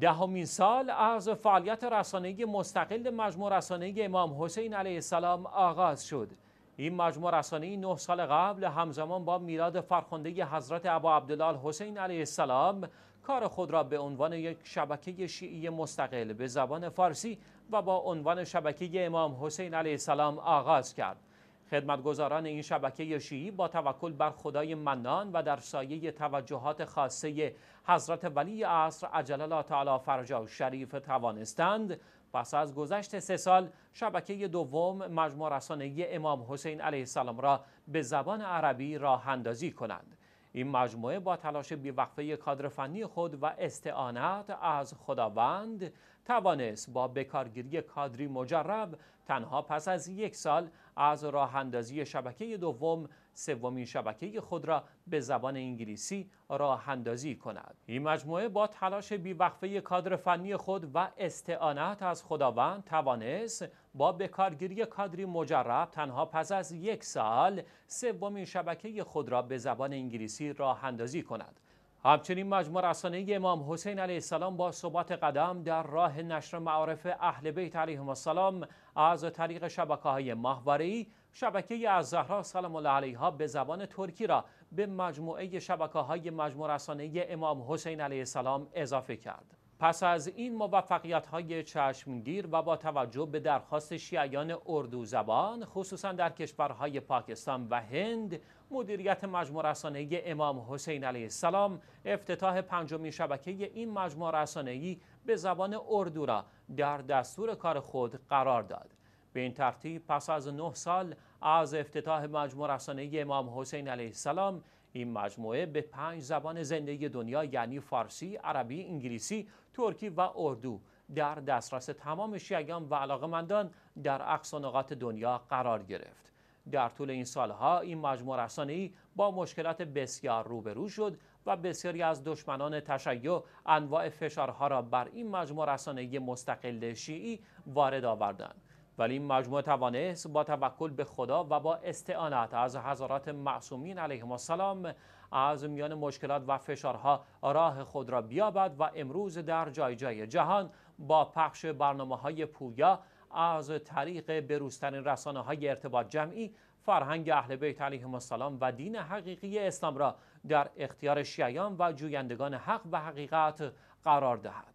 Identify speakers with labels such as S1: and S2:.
S1: دهمین سال از فعالیت رسانه مستقل مجموع رسانه امام حسین علیه السلام آغاز شد. این مجموع رسانه‌ای نه سال قبل همزمان با میلاد فرخنده حضرت ابا عبدالله حسین علیه السلام کار خود را به عنوان یک شبکه شیعی مستقل به زبان فارسی و با عنوان شبکه امام حسین علیه السلام آغاز کرد. خدمتگزاران این شبکه شیعی با توکل بر خدای منان و در سایه توجهات خاصه حضرت ولی عصر عجل تعالی فرجا و شریف توانستند پس از گذشت سه سال شبکه دوم مجموع رسانه امام حسین علیه السلام را به زبان عربی راه اندازی کنند این مجموعه با تلاش بیوقفه کادر فنی خود و استعانت از خداوند توانست با بکارگیری کادری مجرب تنها پس از یک سال از راه شبکه دوم سومین شبکه خود را به زبان انگلیسی راه اندازی کند این مجموعه با تلاش بیوقفه کادر فنی خود و استعانت از خداوند توانست با بکارگیری کادری مجرب تنها پس از یک سال سومین شبکه خود را به زبان انگلیسی راه اندازی کند همچنین مجموع رسانه امام حسین علیه السلام با ثبات قدم در راه نشر معارف اهل بیت علیهم السلام از طریق شبکه های محوری شبکه از زهرا سلام الله علیها به زبان ترکی را به مجموعه شبکه های مجموع رسانه امام حسین علیه السلام اضافه کرد. پس از این موفقیت های چشمگیر و با توجه به درخواست شیعیان اردو زبان خصوصا در کشورهای پاکستان و هند مدیریت مجموع رسانه امام حسین علیه السلام افتتاح پنجمین شبکه این مجموع رسانه به زبان اردو را در دستور کار خود قرار داد به این ترتیب پس از نه سال از افتتاح مجموع رسانه امام حسین علیه السلام این مجموعه به پنج زبان زندگی دنیا یعنی فارسی، عربی، انگلیسی، ترکی و اردو در دسترس تمام شیعیان و علاقمندان در اقصا نقاط دنیا قرار گرفت. در طول این سالها این مجموعه ای با مشکلات بسیار روبرو شد و بسیاری از دشمنان تشیع انواع فشارها را بر این مجموعه رسانه مستقل شیعی وارد آوردند. ولی این مجموعه توانست با توکل به خدا و با استعانت از حضرات معصومین علیهم السلام از میان مشکلات و فشارها راه خود را بیابد و امروز در جای جای جهان با پخش برنامه های پویا از طریق بروستن رسانه های ارتباط جمعی فرهنگ اهل بیت علیهم السلام و دین حقیقی اسلام را در اختیار شیعیان و جویندگان حق و حقیقت قرار دهد.